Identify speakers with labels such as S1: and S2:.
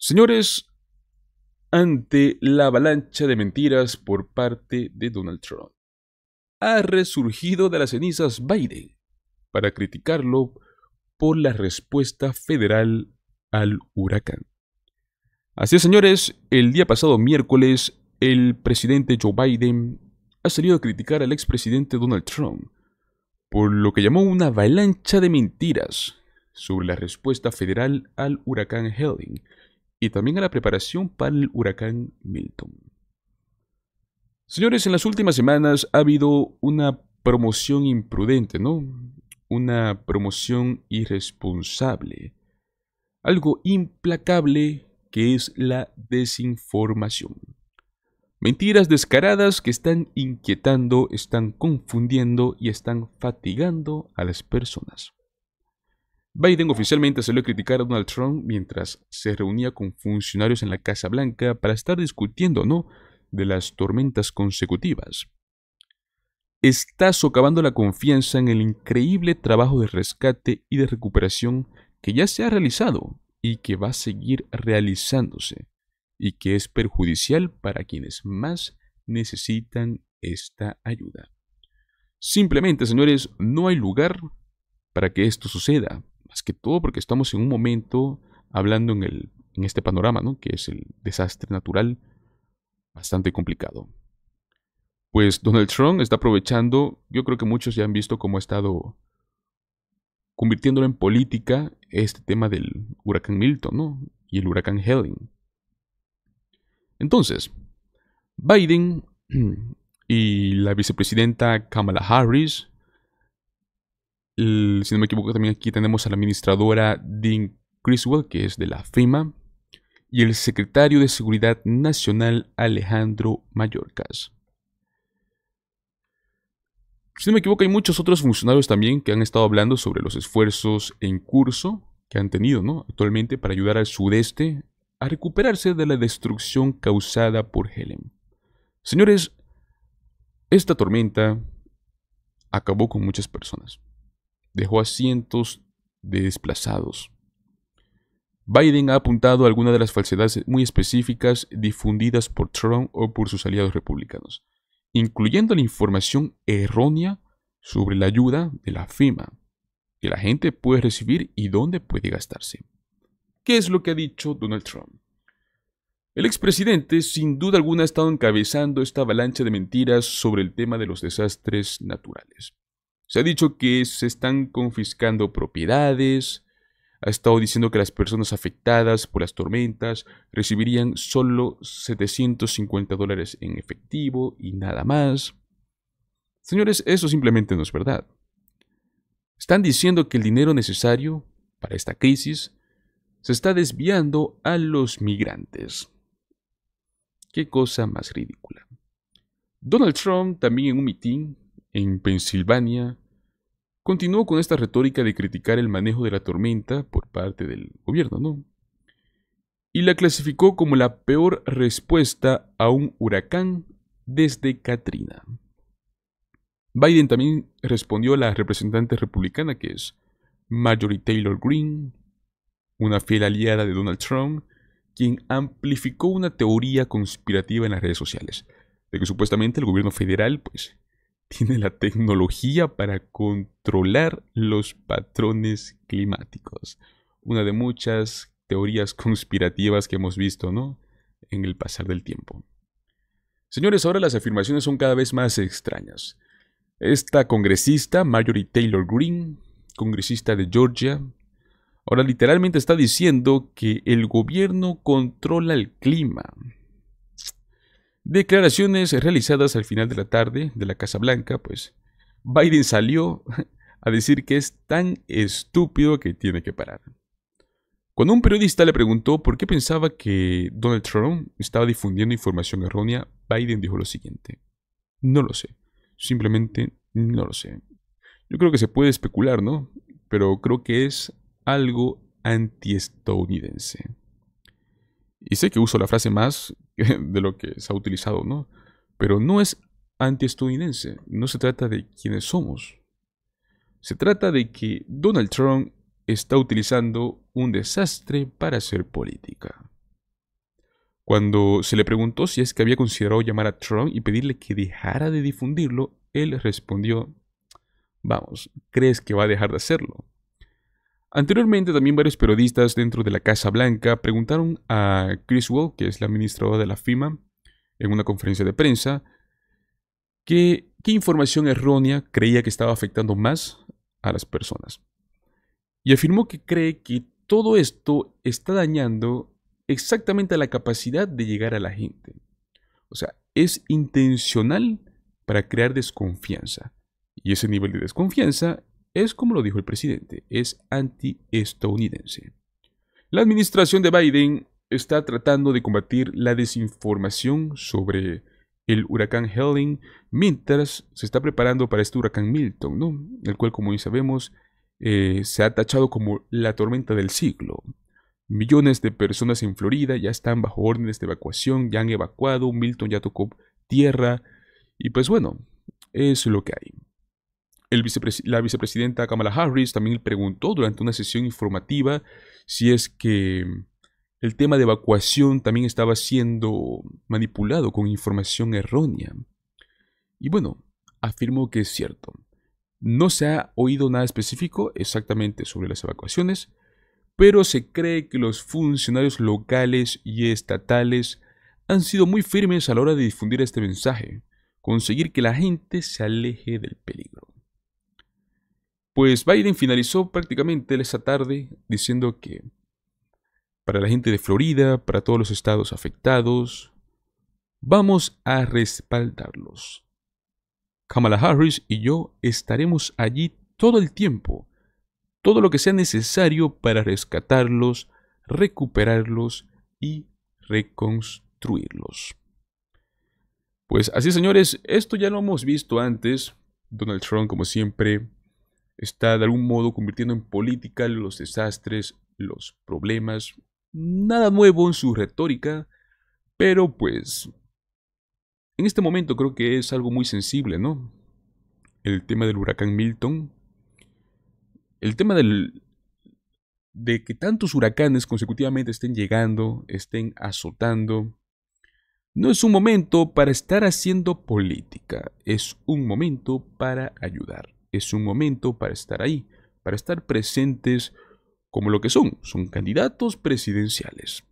S1: Señores, ante la avalancha de mentiras por parte de Donald Trump, ha resurgido de las cenizas Biden para criticarlo por la respuesta federal al huracán. Así es, señores, el día pasado miércoles, el presidente Joe Biden ha salido a criticar al expresidente Donald Trump por lo que llamó una avalancha de mentiras sobre la respuesta federal al huracán Helene y también a la preparación para el huracán Milton. Señores, en las últimas semanas ha habido una promoción imprudente, ¿no? Una promoción irresponsable. Algo implacable que es la desinformación. Mentiras descaradas que están inquietando, están confundiendo y están fatigando a las personas. Biden oficialmente salió a criticar a Donald Trump mientras se reunía con funcionarios en la Casa Blanca para estar discutiendo no de las tormentas consecutivas. Está socavando la confianza en el increíble trabajo de rescate y de recuperación que ya se ha realizado y que va a seguir realizándose y que es perjudicial para quienes más necesitan esta ayuda. Simplemente, señores, no hay lugar para que esto suceda, que todo porque estamos en un momento hablando en, este panorama, que es el desastre natural bastante complicado. Pues Donald Trump está aprovechando, yo creo que muchos ya han visto cómo ha estado convirtiéndolo en política este tema del huracán Milton y el huracán Helen. Entonces, Biden y la vicepresidenta Kamala Harris si no me equivoco, también aquí tenemos a la administradora Dean Criswell, que es de la FEMA, y el secretario de Seguridad Nacional Alejandro Mayorkas. Si no me equivoco, hay muchos otros funcionarios también que han estado hablando sobre los esfuerzos en curso que han tenido actualmente para ayudar al sudeste a recuperarse de la destrucción causada por Helen. Señores, esta tormenta acabó con muchas personas dejó a cientos de desplazados. Biden ha apuntado algunas de las falsedades muy específicas difundidas por Trump o por sus aliados republicanos, incluyendo la información errónea sobre la ayuda de la FEMA, que la gente puede recibir y dónde puede gastarse. ¿Qué es lo que ha dicho Donald Trump? El expresidente sin duda alguna ha estado encabezando esta avalancha de mentiras sobre el tema de los desastres naturales. Se ha dicho que se están confiscando propiedades, ha estado diciendo que las personas afectadas por las tormentas recibirían solo 750 dólares en efectivo y nada más. Señores, eso simplemente no es verdad. Están diciendo que el dinero necesario para esta crisis se está desviando a los migrantes. Qué cosa más ridícula. Donald Trump también en un mitin en Pensilvania, continuó con esta retórica de criticar el manejo de la tormenta por parte del gobierno, ¿no? Y la clasificó como la peor respuesta a un huracán desde Katrina. Biden también respondió a la representante republicana que es Marjorie Taylor Green, una fiel aliada de Donald Trump, quien amplificó una teoría conspirativa en las redes sociales, de que supuestamente el gobierno federal pues, tiene la tecnología para controlar los patrones climáticos. Una de muchas teorías conspirativas que hemos visto, ¿no? En el pasar del tiempo. Señores, ahora las afirmaciones son cada vez más extrañas. Esta congresista, Marjorie Taylor Green, congresista de Georgia, ahora literalmente está diciendo que el gobierno controla el clima. Declaraciones realizadas al final de la tarde de la Casa Blanca, pues Biden salió a decir que es tan estúpido que tiene que parar. Cuando un periodista le preguntó por qué pensaba que Donald Trump estaba difundiendo información errónea, Biden dijo lo siguiente. No lo sé. Simplemente no lo sé. Yo creo que se puede especular, ¿no? Pero creo que es algo antiestadounidense. Y sé que uso la frase más de lo que se ha utilizado, ¿no? Pero no es antiestadounidense, no se trata de quiénes somos. Se trata de que Donald Trump está utilizando un desastre para hacer política. Cuando se le preguntó si es que había considerado llamar a Trump y pedirle que dejara de difundirlo, él respondió, vamos, ¿crees que va a dejar de hacerlo? Anteriormente, también varios periodistas dentro de la Casa Blanca preguntaron a Chris Wall, que es la administradora de la FIMA, en una conferencia de prensa, qué información errónea creía que estaba afectando más a las personas. Y afirmó que cree que todo esto está dañando exactamente la capacidad de llegar a la gente. O sea, es intencional para crear desconfianza. Y ese nivel de desconfianza es, como lo dijo el presidente, es anti-estadounidense. La administración de Biden está tratando de combatir la desinformación sobre el huracán Helding, mientras se está preparando para este huracán Milton, ¿no? el cual, como ya sabemos, eh, se ha tachado como la tormenta del siglo. Millones de personas en Florida ya están bajo órdenes de evacuación, ya han evacuado, Milton ya tocó tierra, y pues bueno, es lo que hay la vicepresidenta Kamala Harris también preguntó durante una sesión informativa si es que mm, el tema de evacuación también estaba siendo manipulado con información errónea. Y bueno, afirmo que es cierto. No se ha oído nada específico exactamente sobre las evacuaciones, pero se cree que los funcionarios locales y estatales han sido muy firmes a la hora de difundir este mensaje, conseguir que la gente se aleje del peligro. Pues Biden finalizó prácticamente esa tarde diciendo que para la gente de Florida, para todos los estados afectados, vamos a respaldarlos. Kamala Harris y yo estaremos allí todo el tiempo, todo lo que sea necesario para rescatarlos, recuperarlos y reconstruirlos. Pues así señores, esto ya lo hemos visto antes. Donald Trump, como siempre, está de algún modo convirtiendo en política los desastres, los problemas. Nada nuevo en su retórica, pero pues... En este momento creo que es algo muy sensible, ¿no? El tema del huracán Milton. El tema del... de que tantos huracanes consecutivamente estén llegando, estén azotando. No es un momento para estar haciendo política, es un momento para ayudar es un momento para estar ahí, para estar presentes como lo que son, son candidatos presidenciales.